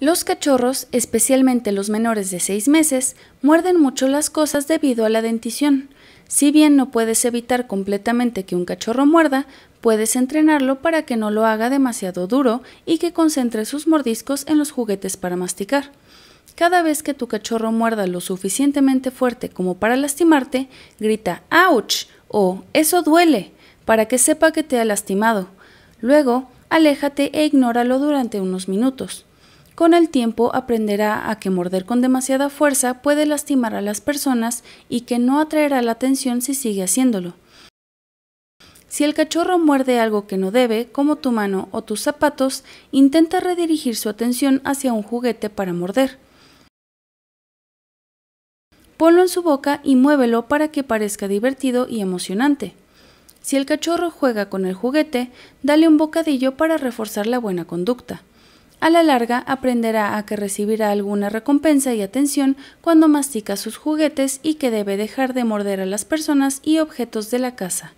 Los cachorros, especialmente los menores de 6 meses, muerden mucho las cosas debido a la dentición. Si bien no puedes evitar completamente que un cachorro muerda, puedes entrenarlo para que no lo haga demasiado duro y que concentre sus mordiscos en los juguetes para masticar. Cada vez que tu cachorro muerda lo suficientemente fuerte como para lastimarte, grita ¡Auch! o ¡Eso duele! para que sepa que te ha lastimado. Luego, aléjate e ignóralo durante unos minutos. Con el tiempo aprenderá a que morder con demasiada fuerza puede lastimar a las personas y que no atraerá la atención si sigue haciéndolo. Si el cachorro muerde algo que no debe, como tu mano o tus zapatos, intenta redirigir su atención hacia un juguete para morder. Ponlo en su boca y muévelo para que parezca divertido y emocionante. Si el cachorro juega con el juguete, dale un bocadillo para reforzar la buena conducta. A la larga aprenderá a que recibirá alguna recompensa y atención cuando mastica sus juguetes y que debe dejar de morder a las personas y objetos de la casa.